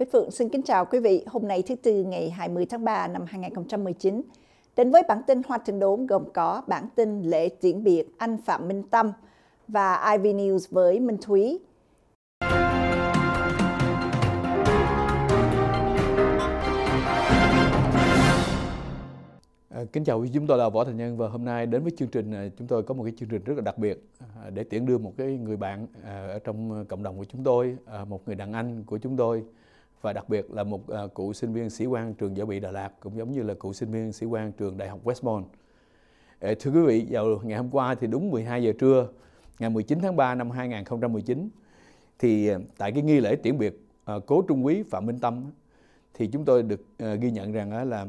Bích Phượng xin kính chào quý vị. Hôm nay thứ Tư ngày 20 tháng 3 năm 2019. Đến với bản tin Hoa Thượng Đốn gồm có bản tin lễ tiễn biệt anh Phạm Minh Tâm và IV News với Minh Thúy. À, kính chào quý chúng tôi là Võ Thành Nhân và hôm nay đến với chương trình à, chúng tôi có một cái chương trình rất là đặc biệt à, để tiễn đưa một cái người bạn ở trong cộng đồng của chúng tôi, một người đàn anh của chúng tôi và đặc biệt là một à, cựu sinh viên sĩ quan trường giáo bị Đà Lạt cũng giống như là cựu sinh viên sĩ quan trường Đại học Westmont. thưa quý vị, vào ngày hôm qua thì đúng 12 giờ trưa ngày 19 tháng 3 năm 2019 thì à, tại cái nghi lễ tiễn biệt à, cố trung úy Phạm Minh Tâm thì chúng tôi được ghi nhận rằng là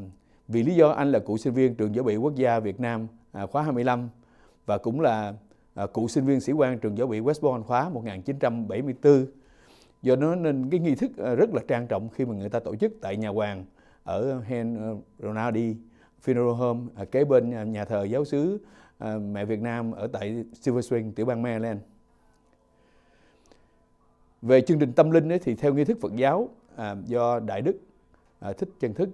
vì lý do anh là cựu sinh viên trường giáo bị quốc gia Việt Nam khóa 25 và cũng là cựu sinh viên sĩ quan trường giáo bị Westbourne khóa 1974 do đó nên cái nghi thức ờ, rất là trang trọng khi mà người ta tổ chức tại nhà hoàng ở ờ, Hen ờ, Ronaldi Funeral Home à, kế bên nhà thờ giáo xứ mẹ Việt Nam ở tại Silver Spring tiểu bang Maryland về chương trình tâm linh ấy, thì theo nghi thức Phật giáo à, do Đại Đức à, Thích Chân Thức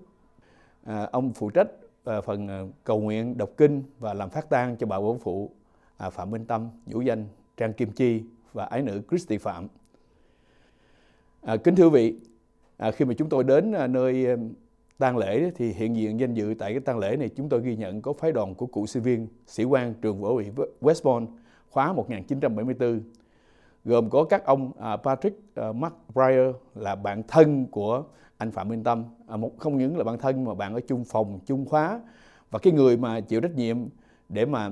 à, ông phụ trách à, phần cầu nguyện đọc kinh và làm phát tang cho bà Bổn Phụ à, Phạm Minh Tâm, Vũ Danh, Trang Kim Chi và ái nữ Christy Phạm À, kính thưa vị, à, khi mà chúng tôi đến à, nơi à, tang lễ thì hiện diện danh dự tại cái tang lễ này chúng tôi ghi nhận có phái đoàn của cựu sinh viên sĩ quan trường võ ủy West Point khóa 1974 gồm có các ông à, Patrick à, Mark là bạn thân của anh Phạm Minh Tâm à, một không những là bạn thân mà bạn ở chung phòng chung khóa và cái người mà chịu trách nhiệm để mà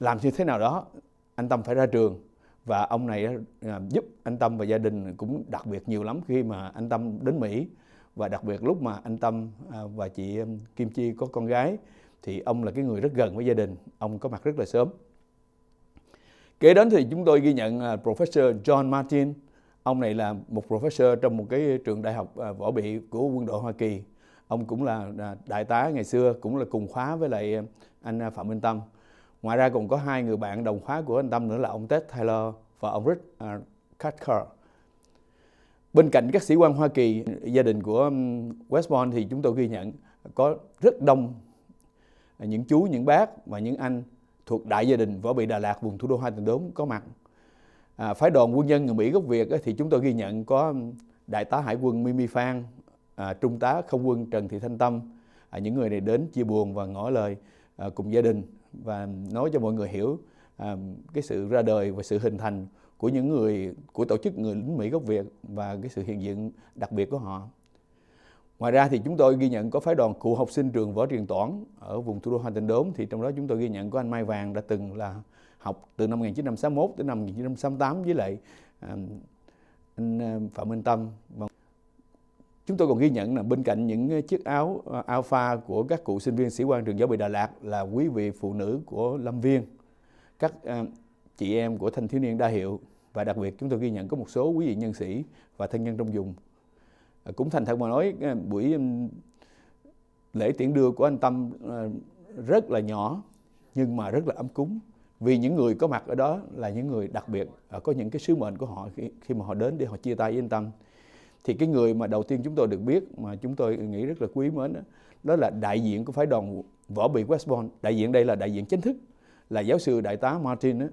làm như thế nào đó anh Tâm phải ra trường và ông này à, giúp anh Tâm và gia đình cũng đặc biệt nhiều lắm khi mà anh Tâm đến Mỹ và đặc biệt lúc mà anh Tâm à, và chị à, Kim Chi có con gái thì ông là cái người rất gần với gia đình, ông có mặt rất là sớm. Kế đến thì chúng tôi ghi nhận Professor John Martin. Ông này là một professor trong một cái trường đại học võ bị của quân đội Hoa Kỳ. Ông cũng là đại tá ngày xưa, cũng là cùng khóa với lại anh Phạm Minh Tâm Ngoài ra còn có hai người bạn đồng khóa của anh Tâm nữa là ông Ted Tyler và ông Rick uh, Cutker. Bên cạnh các sĩ quan Hoa Kỳ, gia đình của West thì chúng tôi ghi nhận có rất đông những chú, những bác và những anh thuộc đại gia đình võ bị Đà Lạt vùng thủ đô Hoa Tần Đốn có mặt. À, phái đoàn quân nhân người Mỹ gốc Việt thì chúng tôi ghi nhận có đại tá hải quân Mimi Phan, à, trung tá không quân Trần Thị Thanh Tâm, à, những người này đến chia buồn và ngỏ lời À, cùng gia đình và nói cho mọi người hiểu à, cái sự ra đời và sự hình thành của những người của tổ chức người lính Mỹ gốc Việt và cái sự hiện diện đặc biệt của họ. Ngoài ra thì chúng tôi ghi nhận có phái đoàn cựu học sinh trường võ truyền toán ở vùng thủ đô Hà Tĩnh Đốn thì trong đó chúng tôi ghi nhận có anh Mai Vàng đã từng là học từ năm 1961 đến năm 1968 với lại à, anh Phạm Minh Tâm và Chúng tôi còn ghi nhận là bên cạnh những ờ, chiếc áo ờ, alpha của các cụ sinh viên sĩ quan trường giáo bị Đà Lạt là quý vị phụ nữ của Lâm Viên, các ờ, chị em của thanh thiếu niên đa hiệu và đặc biệt chúng tôi ghi nhận có một số quý vị nhân sĩ và thân nhân trong vùng. Cũng thành thật mà nói buổi lễ tiễn đưa của anh Tâm rất là nhỏ nhưng mà rất là ấm cúng vì những người có mặt ở đó là những người đặc biệt có những cái sứ mệnh của họ khi, khi mà họ đến để họ chia tay với anh Tâm thì cái người mà đầu tiên chúng tôi được biết mà chúng tôi nghĩ rất là quý mến đó, đó là đại diện của phái đoàn võ bị Westbourne đại diện đây là đại diện chính thức là giáo sư đại tá Martin đó.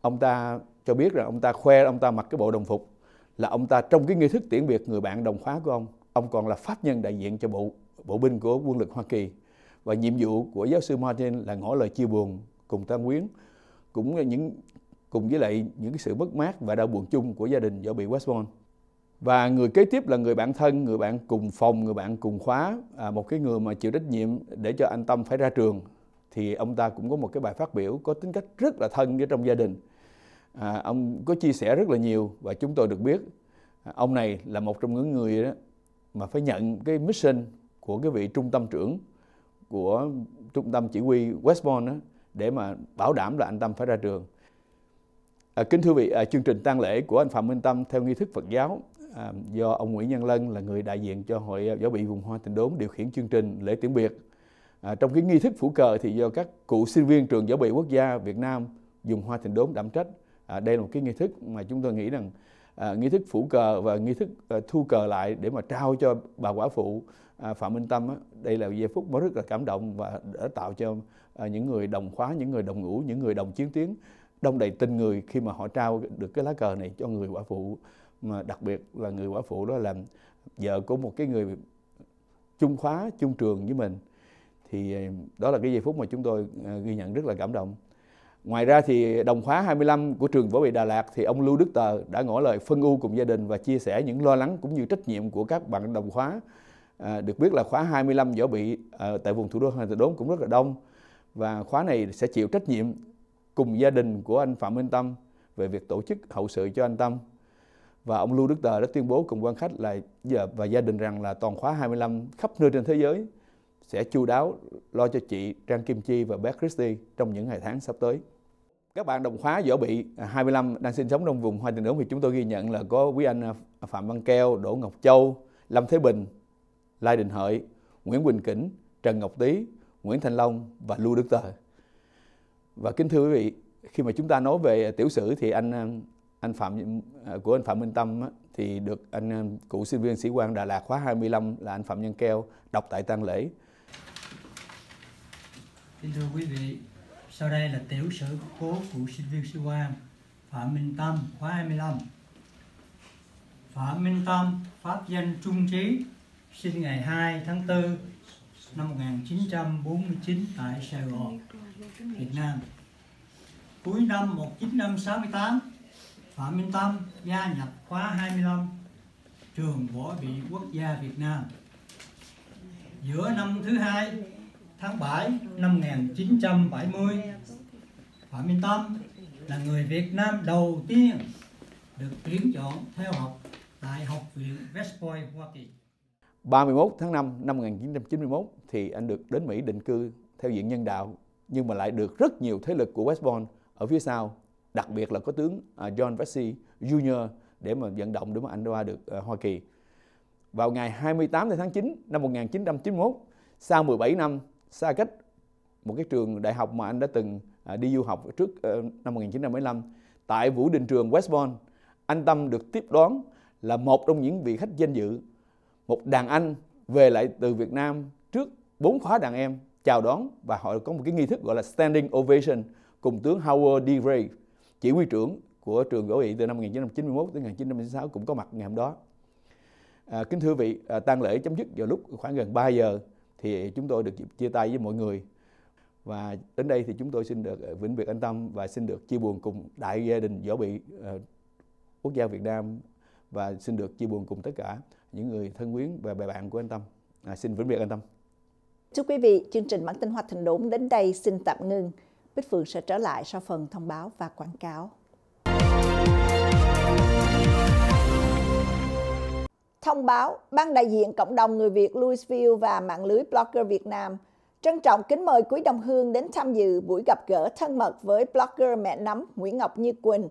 ông ta cho biết rằng ông ta khoe ông ta mặc cái bộ đồng phục là ông ta trong cái nghi thức tiễn biệt người bạn đồng khóa của ông ông còn là pháp nhân đại diện cho bộ bộ binh của quân lực Hoa Kỳ và nhiệm vụ của giáo sư Martin là ngỏ lời chia buồn cùng tang quyến cũng những cùng với lại những cái sự mất mát và đau buồn chung của gia đình do bị Westbourne và người kế tiếp là người bạn thân người bạn cùng phòng người bạn cùng khóa à, một cái người mà chịu trách nhiệm để cho anh tâm phải ra trường thì ông ta cũng có một cái bài phát biểu có tính cách rất là thân với trong gia đình à, ông có chia sẻ rất là nhiều và chúng tôi được biết à, ông này là một trong những người đó mà phải nhận cái mission của cái vị trung tâm trưởng của trung tâm chỉ huy Westmont đó, để mà bảo đảm là anh Tâm phải ra trường. À, kính thưa vị, à, chương trình tang lễ của anh Phạm Minh Tâm theo nghi thức Phật giáo à, do ông Nguyễn Nhân Lân là người đại diện cho Hội Giáo bị Vùng Hoa Tình Đốn điều khiển chương trình lễ tiễn biệt. À, trong cái nghi thức phủ cờ thì do các cựu sinh viên trường Giáo bị Quốc gia Việt Nam dùng Hoa Tình Đốn đảm trách. À, đây là một cái nghi thức mà chúng tôi nghĩ rằng à, nghi thức phủ cờ và nghi thức à, thu cờ lại để mà trao cho bà quả phụ à, Phạm Minh Tâm. Á. Đây là giây phút rất là cảm động và đã tạo cho à, những người đồng khóa, những người đồng ngũ, những người đồng chiến tuyến đông đầy tình người khi mà họ trao được cái lá cờ này cho người quả phụ mà đặc biệt là người quả phụ đó làm vợ của một cái người chung khóa chung trường với mình thì ờ, đó là cái giây phút mà chúng tôi ờ, ghi nhận rất là cảm động ngoài ra thì đồng khóa 25 của trường võ bị Đà Lạt thì ông Lưu Đức Tờ đã ngỏ lời phân ưu cùng gia đình và chia sẻ những lo lắng cũng như trách nhiệm của các bạn đồng khóa à, được biết là khóa 25 võ bị à, tại vùng thủ đô Hà Nội Đốn cũng rất là đông và khóa này sẽ chịu trách nhiệm cùng gia đình của anh Phạm Minh Tâm về việc tổ chức hậu sự cho anh Tâm và ông Lưu Đức Tờ đã tuyên bố cùng quan khách là giờ và gia đình rằng là toàn khóa 25 khắp nơi trên thế giới sẽ chu đáo lo cho chị Trang Kim Chi và bé Christy trong những ngày tháng sắp tới. Các bạn đồng khóa võ bị 25 à, đang sinh sống trong vùng Hoa Tình Ứng thì chúng tôi ghi nhận là có quý anh à, Phạm Văn Keo, Đỗ Ngọc Châu, Lâm Thế Bình, Lai Đình Hợi, Nguyễn Quỳnh Kỉnh, Trần Ngọc Tý, Nguyễn Thanh Long và Lưu Đức Tờ. Và kính thưa quý vị, khi mà chúng ta nói về tiểu sử thì anh à, anh Phạm à, của anh Phạm Minh Tâm á, thì được anh à, cựu sinh viên sĩ quan Đà Lạt khóa 25 là anh Phạm Nhân Keo đọc tại tang lễ. Kính thưa quý vị, sau đây là tiểu sử cố cựu sinh viên sĩ quan Phạm Minh Tâm khóa 25. Phạm Minh Tâm, pháp danh Trung Trí, sinh ngày 2 tháng 4 năm 1949 tại Sài Gòn, Việt Nam. Cuối năm 1968, Phạm Minh Tâm gia nhập khóa 25 trường võ bị quốc gia Việt Nam giữa năm thứ hai tháng 7 năm 1970 Phạm Minh Tâm là người Việt Nam đầu tiên được tuyển chọn theo học tại Học viện West Point, Hoa Kỳ. 31 tháng 5 năm 1991 thì anh được đến Mỹ định cư theo diện nhân đạo nhưng mà lại được rất nhiều thế lực của West Point ở phía sau đặc biệt là có tướng à, John Vesey Jr. để mà vận động để mà anh qua được ờ, Hoa Kỳ. Vào ngày 28 tháng 9 năm 1991, sau 17 năm xa cách một cái trường đại học mà anh đã từng à, đi du học trước ờ, năm 1975 tại Vũ Đình Trường Westbourne, anh Tâm được tiếp đón là một trong những vị khách danh dự, một đàn anh về lại từ Việt Nam trước bốn khóa đàn em chào đón và họ có một cái nghi thức gọi là standing ovation cùng tướng Howard D. Ray chỉ huy trưởng của trường gỗ Ý từ năm 1991 đến 1996 cũng có mặt ngày hôm đó. À, kính thưa vị, à, tang lễ chấm dứt vào lúc khoảng gần 3 giờ thì chúng tôi được dịp chia tay với mọi người. Và đến đây thì chúng tôi xin được à, vĩnh biệt anh Tâm và xin được chia buồn cùng đại gia đình võ bị à, quốc gia Việt Nam và xin được chia buồn cùng tất cả những người thân quyến và bè bạn của anh Tâm. À, xin vĩnh biệt anh Tâm. Thưa quý vị, chương trình bản tin hoạt thành đốn đến đây xin tạm ngưng. Bích Phượng sẽ trở lại sau phần thông báo và quảng cáo. Thông báo, Ban đại diện cộng đồng người Việt Louisville và mạng lưới Blogger Việt Nam trân trọng kính mời quý đồng hương đến tham dự buổi gặp gỡ thân mật với blogger mẹ nấm Nguyễn Ngọc Như Quỳnh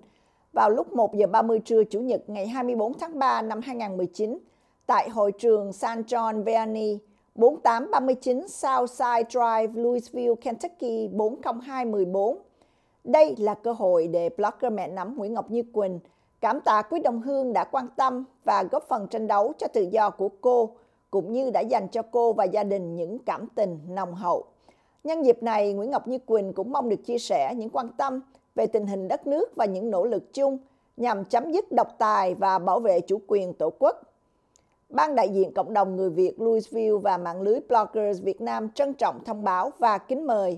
vào lúc 1 giờ 30 trưa Chủ nhật ngày 24 tháng 3 năm 2019 tại hội trường San John Vianney, 4839 Southside Drive, Louisville, Kentucky 40214. Đây là cơ hội để blogger mẹ nắm Nguyễn Ngọc Như Quỳnh cảm tạ Quý Đồng Hương đã quan tâm và góp phần tranh đấu cho tự do của cô, cũng như đã dành cho cô và gia đình những cảm tình nồng hậu. Nhân dịp này, Nguyễn Ngọc Như Quỳnh cũng mong được chia sẻ những quan tâm về tình hình đất nước và những nỗ lực chung nhằm chấm dứt độc tài và bảo vệ chủ quyền tổ quốc Ban đại diện cộng đồng người Việt Louisville và mạng lưới bloggers Việt Nam trân trọng thông báo và kính mời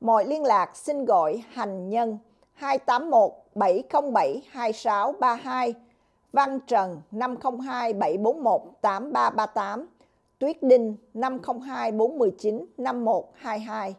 mọi liên lạc xin gọi hành nhân 281 707 2632 Văn Trần 502 741 8338 Tuyết Đinh 502 419 5122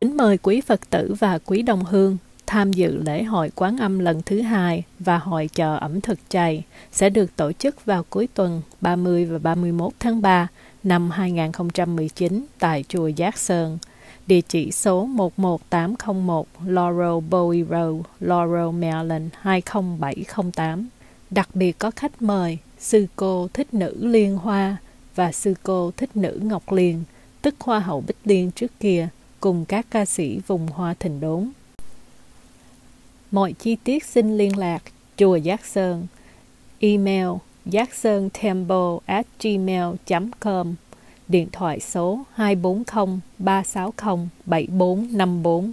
Kính mời quý Phật tử và quý đồng hương tham dự lễ hội quán âm lần thứ hai và hội chợ ẩm thực chay sẽ được tổ chức vào cuối tuần 30 và 31 tháng 3 năm 2019 tại chùa Giác Sơn, địa chỉ số 11801 Laurel Bowie Road, Laurel, Maryland 20708. Đặc biệt có khách mời sư cô thích nữ Liên Hoa và sư cô thích nữ Ngọc Liên, tức Hoa hậu Bích Liên trước kia, cùng các ca sĩ vùng hoa thịnh đốn. Mọi chi tiết xin liên lạc Chùa Giác Sơn Email giác sơn temple at gmail.com Điện thoại số 240 360 7454